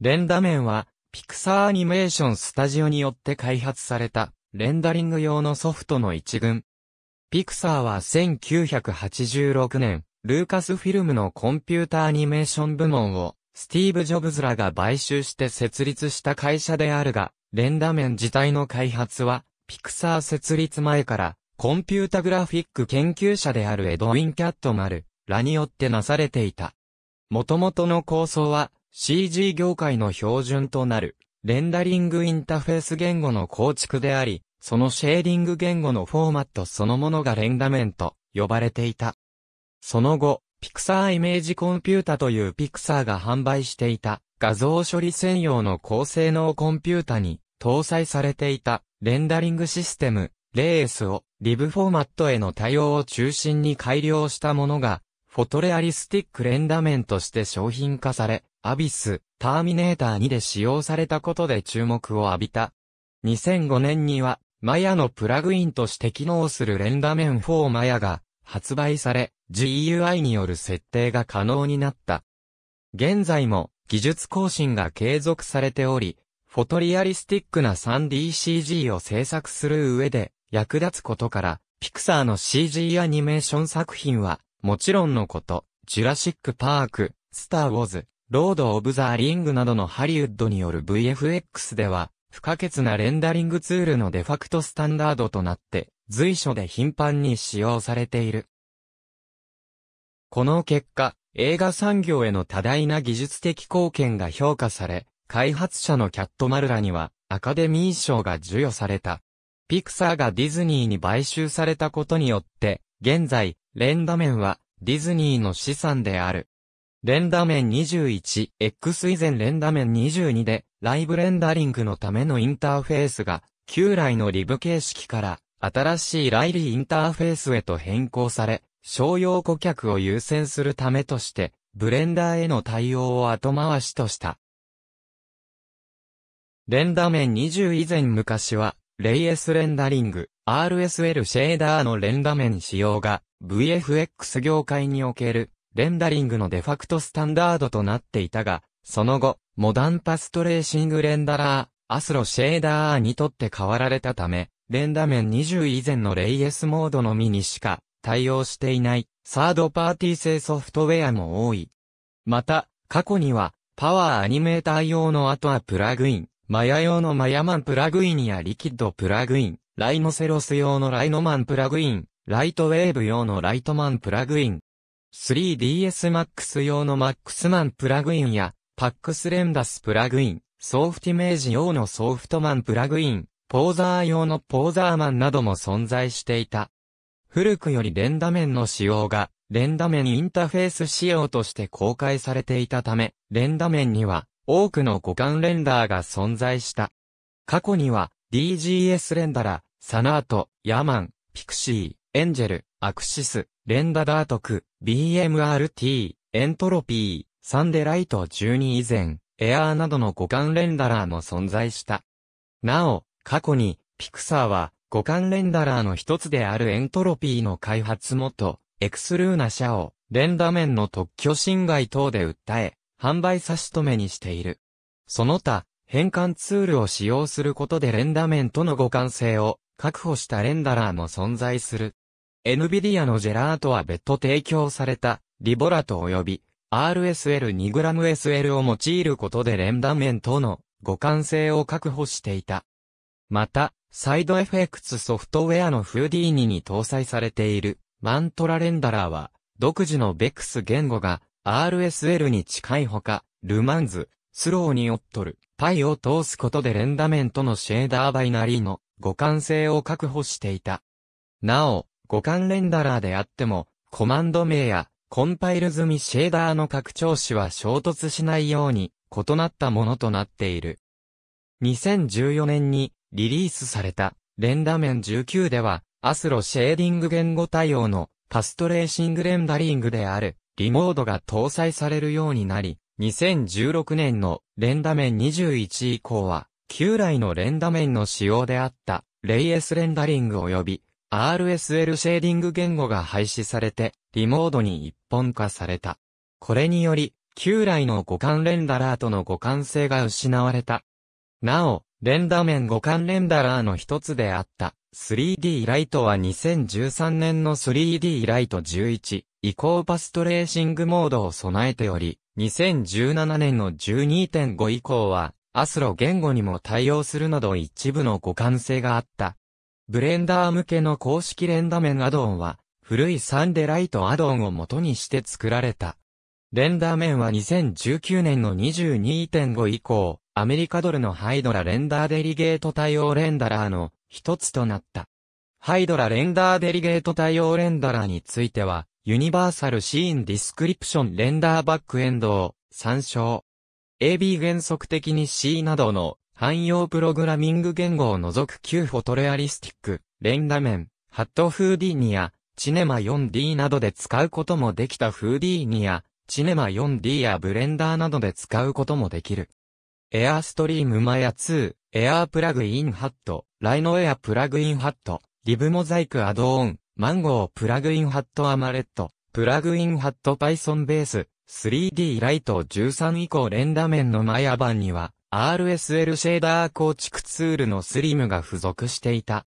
レンダ面は、ピクサーアニメーションスタジオによって開発された、レンダリング用のソフトの一群。ピクサーは1986年、ルーカスフィルムのコンピュータアニメーション部門を、スティーブ・ジョブズらが買収して設立した会社であるが、レンダ面自体の開発は、ピクサー設立前から、コンピュータグラフィック研究者であるエドウィン・キャットマル、らによってなされていた。元々の構想は、CG 業界の標準となる、レンダリングインターフェース言語の構築であり、そのシェーディング言語のフォーマットそのものがレンダメンと呼ばれていた。その後、ピクサーイメージコンピュータというピクサーが販売していた画像処理専用の高性能コンピュータに搭載されていたレンダリングシステム、レースをリブフォーマットへの対応を中心に改良したものが、フォトレアリスティックレンダメンとして商品化され、アビス、ターミネーター2で使用されたことで注目を浴びた。2005年には、マヤのプラグインとして機能するレンダメン4マヤが発売され、GUI による設定が可能になった。現在も技術更新が継続されており、フォトリアリスティックな 3DCG を制作する上で役立つことから、ピクサーの CG アニメーション作品は、もちろんのこと、ジュラシック・パーク、スター・ウォーズ、ロード・オブ・ザ・リングなどのハリウッドによる VFX では、不可欠なレンダリングツールのデファクトスタンダードとなって、随所で頻繁に使用されている。この結果、映画産業への多大な技術的貢献が評価され、開発者のキャットマルラにはアカデミー賞が授与された。ピクサーがディズニーに買収されたことによって、現在、レンダメンはディズニーの資産である。レ連打面 21X 以前レ連打面22で、ライブレンダリングのためのインターフェースが、旧来のリブ形式から、新しいライリーインターフェースへと変更され、商用顧客を優先するためとして、ブレンダーへの対応を後回しとした。レダ打面20以前昔は、レイエスレンダリング、RSL シェーダーのレダ打面使用が、VFX 業界におけるレンダリングのデファクトスタンダードとなっていたが、その後、モダンパストレーシングレンダラー、アスロシェーダーにとって変わられたため、レンダ面20以前のレイエスモードのみにしか対応していないサードパーティー製ソフトウェアも多い。また、過去にはパワーアニメーター用のアトアプラグイン、マヤ用のマヤマンプラグインやリキッドプラグイン、ライノセロス用のライノマンプラグイン、ライトウェーブ用のライトマンプラグイン、3ds Max 用の MaxMan プラグインや、PAX レンダスプラグイン、ソフティメージ用のソフトマンプラグイン、ポーザー用のポーザーマンなども存在していた。古くより連打面の仕様が、連打面インターフェース仕様として公開されていたため、連打面には多くの互換レンダーが存在した。過去には DGS レンダラ、サナート、ヤマン、ピクシー、エンジェル、アクシス、レンダダートク、BMRT、エントロピー、サンデライト12以前、エアーなどの互換レンダラーも存在した。なお、過去に、ピクサーは、互換レンダラーの一つであるエントロピーの開発元、エクスルーナ社を、レンダ面の特許侵害等で訴え、販売差し止めにしている。その他、変換ツールを使用することでレンダ面との互換性を確保したレンダラーも存在する。NVIDIA のジェラートは別途提供された、リボラト及び、RSL2gSL を用いることで連メ面との互換性を確保していた。また、サイド FX ソフトウェアのフーディーニに搭載されているマントラレンダラーは、独自のベックス言語が RSL に近いほか、ルマンズ、スローにオットル、パイを通すことで連打面とのシェーダーバイナリーの互換性を確保していた。なお、互換レンダラーであっても、コマンド名やコンパイル済みシェーダーの拡張子は衝突しないように異なったものとなっている。2014年にリリースされたレンダ面19ではアスロシェーディング言語対応のパストレーシングレンダリングであるリモードが搭載されるようになり、2016年のレンダ面21以降は旧来のレンダ面の仕様であったレイエスレンダリング及び RSL シェーディング言語が廃止されて、リモードに一本化された。これにより、旧来の互換レンダラーとの互換性が失われた。なお、レンダ面互換レンダラーの一つであった、3D ライトは2013年の 3D ライト11以降パストレーシングモードを備えており、2017年の12.5以降は、アスロ言語にも対応するなど一部の互換性があった。ブレンダー向けの公式レンダメ面アドオンは、古いサンデライトアドオンを元にして作られた。レンダー面は2019年の22.5以降、アメリカドルのハイドラレンダーデリゲート対応レンダラーの一つとなった。ハイドラレンダーデリゲート対応レンダラーについては、ユニバーサルシーンディスクリプションレンダーバックエンドを参照。AB 原則的に C などの汎用プログラミング言語を除く旧フォトレアリスティック、レンダメ面、ハットフーディーニア、チネマ 4D などで使うこともできたフーディーニア、チネマ 4D やブレンダーなどで使うこともできる。エアーストリームマヤ2、エアープラグインハット、ライノエアプラグインハット、リブモザイクアドオン、マンゴープラグインハットアマレット、プラグインハットパイソンベース、3D ライト13以降レンダメ面のマヤ版には、RSL シェーダー構築ツールのスリムが付属していた。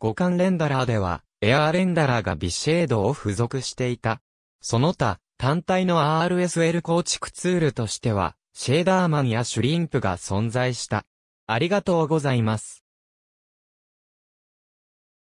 互換レンダラーでは、エアーレンダラーが微シェードを付属していた。その他、単体の RSL 構築ツールとしては、シェーダーマンやシュリンプが存在した。ありがとうございます。